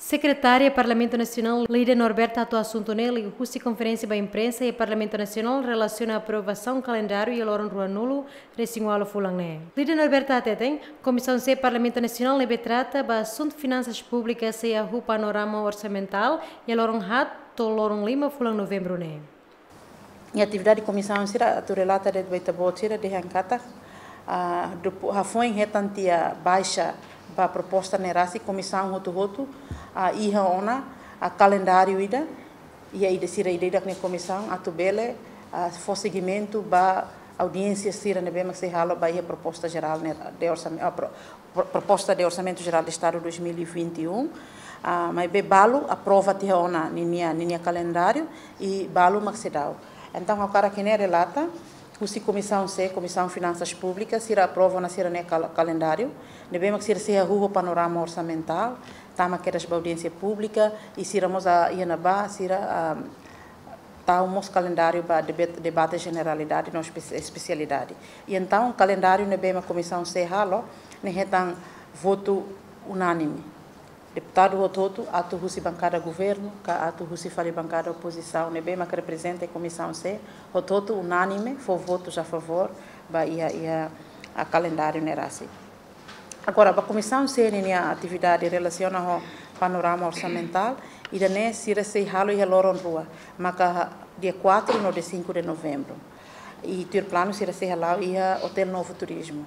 Secretária Parlamento Nacional Lira Norberta atua assunto nele, Rússia Conferência da Imprensa e Parlamento Nacional relaciona a aprovação calendário e loron ruanulo recingualo fulané. Líder Norberta até tem, Comissão C Parlamento Nacional lebe trata ba assunto finanças públicas e a rua panorama orçamental e loron hat to loron lima fulan novembro né. Em atividade comissão tu relata de beita botira de Rancata, a do retantia baixa a proposta nerasi comissão hotu hotu a iha ona a calendário ida e aí decira a ideia ne comissão a bele a for seguimento ba audiência sira ne bema se hala ba iha proposta geral de orçamento a, proposta de orçamento geral do estado 2021 a mas be balo aprova tiha ona ninia ninia calendário e balo maxedal então o cara que ne relata pusi comissão C, comissão finanças públicas se aprova na sira ne calendário devemos ser se o panorama orçamental tama tá que das audiência pública e se irmos a ianaba sira ah, tá um calendário para debate generalidade não especialidade e então calendário ne a comissão C halo ne retan voto unânime Deputado Rototo, ato Rusi bancada governo, ato Rusi fale bancada oposição, né que representa a comissão C. Rototo unânime, foi votos a favor, ba ia ia a calendário nerasi. Agora, a comissão C nem a atividade relaciona ao panorama orçamental e da né se recei halo e loron rua, Maca dia 4 no dia 5 de novembro. E ter plano se recei halo e hotel novo turismo.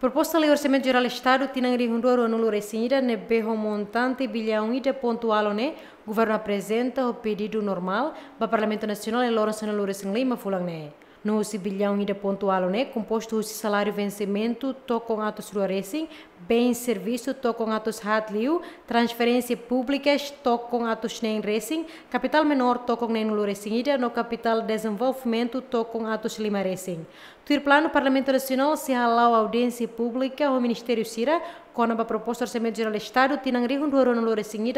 Proposta de orçamento geral Estado tinangri hundoro anulo resinida ne berro montante bilhão ida pontual o governo apresenta o pedido normal para Parlamento Nacional e Lourenço Lures em Lima fulang no bilhão ida pontual né composto o salário vencimento to com atos ruarecem bem serviço to com atos hatliu transferência públicas to com atos nem racing capital menor to com nem lurecing no capital desenvolvimento to com atos lima racing Tir plano Parlamento Nacional se halau audiência pública ao Ministério Cira quando a proposta do Orçamento Geral do Estado tinha um roro no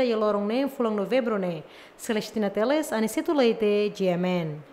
e Loron Nem, Fulano Novembro Nem. Né? Celestina Teles, Aniceto Leite, GMN.